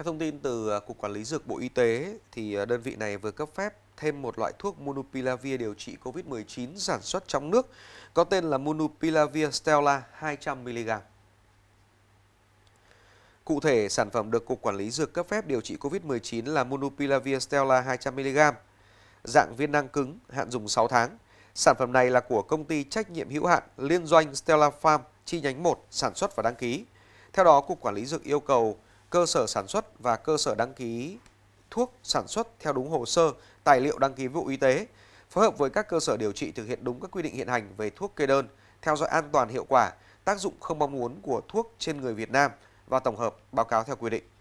Theo thông tin từ à, Cục Quản lý Dược Bộ Y tế, thì à, đơn vị này vừa cấp phép thêm một loại thuốc Monupilavir điều trị COVID-19 sản xuất trong nước có tên là Monupilavir Stella 200mg. Cụ thể, sản phẩm được Cục Quản lý Dược cấp phép điều trị COVID-19 là Monupilavir Stella 200mg, dạng viên năng cứng, hạn dùng 6 tháng. Sản phẩm này là của công ty trách nhiệm hữu hạn liên doanh Stella Farm chi nhánh 1 sản xuất và đăng ký. Theo đó, Cục Quản lý Dược yêu cầu cơ sở sản xuất và cơ sở đăng ký thuốc sản xuất theo đúng hồ sơ, tài liệu đăng ký vụ y tế, phối hợp với các cơ sở điều trị thực hiện đúng các quy định hiện hành về thuốc kê đơn, theo dõi an toàn hiệu quả, tác dụng không mong muốn của thuốc trên người Việt Nam và tổng hợp báo cáo theo quy định.